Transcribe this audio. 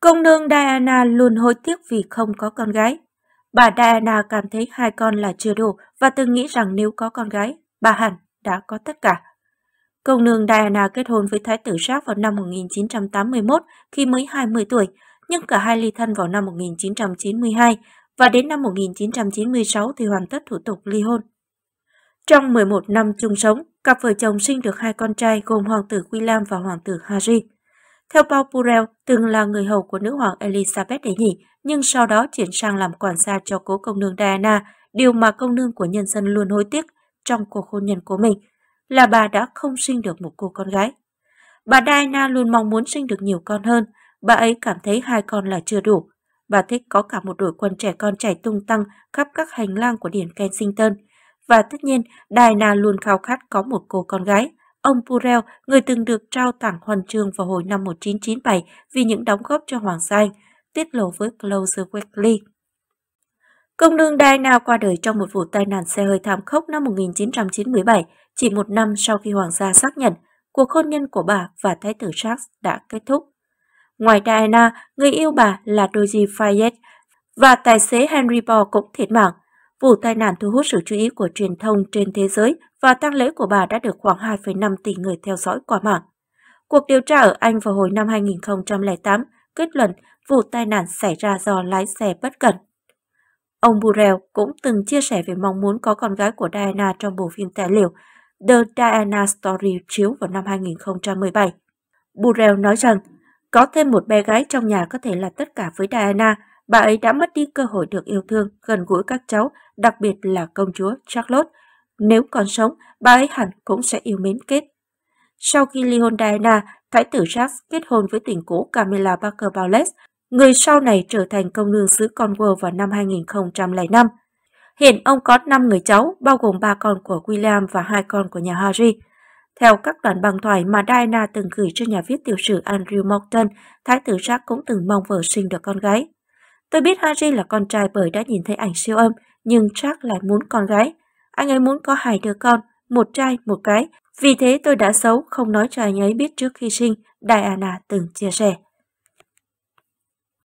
Công nương Diana luôn hối tiếc vì không có con gái. Bà Diana cảm thấy hai con là chưa đủ và từng nghĩ rằng nếu có con gái, bà hẳn đã có tất cả. Công nương Diana kết hôn với Thái tử Jacques vào năm 1981 khi mới 20 tuổi, nhưng cả hai ly thân vào năm 1992 và đến năm 1996 thì hoàn tất thủ tục ly hôn. Trong 11 năm chung sống, cặp vợ chồng sinh được hai con trai gồm hoàng tử William và hoàng tử Harry. Theo Paul Purell, từng là người hầu của nữ hoàng Elizabeth đệ nhị, nhưng sau đó chuyển sang làm quản gia cho cố công nương Diana, điều mà công nương của nhân dân luôn hối tiếc trong cuộc hôn nhân của mình, là bà đã không sinh được một cô con gái. Bà Diana luôn mong muốn sinh được nhiều con hơn, bà ấy cảm thấy hai con là chưa đủ. Bà thích có cả một đội quân trẻ con chạy tung tăng khắp các hành lang của Điển Kensington. Và tất nhiên, Diana luôn khao khát có một cô con gái. Ông Purell, người từng được trao tặng huân chương vào hồi năm 1997 vì những đóng góp cho Hoàng gia Anh, tiết lộ với Closer Weekly. Công nương Diana qua đời trong một vụ tai nạn xe hơi thảm khốc năm 1997, chỉ một năm sau khi hoàng gia xác nhận cuộc hôn nhân của bà và thái tử Charles đã kết thúc. Ngoài Diana, người yêu bà là Doji Fayette và tài xế Henry Paul cũng thiệt mạng. Vụ tai nạn thu hút sự chú ý của truyền thông trên thế giới và tang lễ của bà đã được khoảng 2,5 tỷ người theo dõi qua mạng. Cuộc điều tra ở Anh vào hồi năm 2008 kết luận vụ tai nạn xảy ra do lái xe bất cẩn. Ông Burrell cũng từng chia sẻ về mong muốn có con gái của Diana trong bộ phim tài liệu The Diana Story chiếu vào năm 2017. Burrell nói rằng, có thêm một bé gái trong nhà có thể là tất cả với Diana bà ấy đã mất đi cơ hội được yêu thương, gần gũi các cháu, đặc biệt là công chúa Charlotte. Nếu còn sống, bà ấy hẳn cũng sẽ yêu mến kết. Sau khi ly hôn Diana, thái tử Jacques kết hôn với tình cũ Camilla Parker Bowles, người sau này trở thành công nương xứ Cornwall vào năm 2005. Hiện ông có 5 người cháu, bao gồm 3 con của William và 2 con của nhà Harry. Theo các đoạn băng thoại mà Diana từng gửi cho nhà viết tiểu sử Andrew Morton, thái tử Jack cũng từng mong vợ sinh được con gái. Tôi biết Harry là con trai bởi đã nhìn thấy ảnh siêu âm, nhưng Jack lại muốn con gái. Anh ấy muốn có hai đứa con, một trai một cái. Vì thế tôi đã xấu không nói cho anh ấy biết trước khi sinh, Diana từng chia sẻ.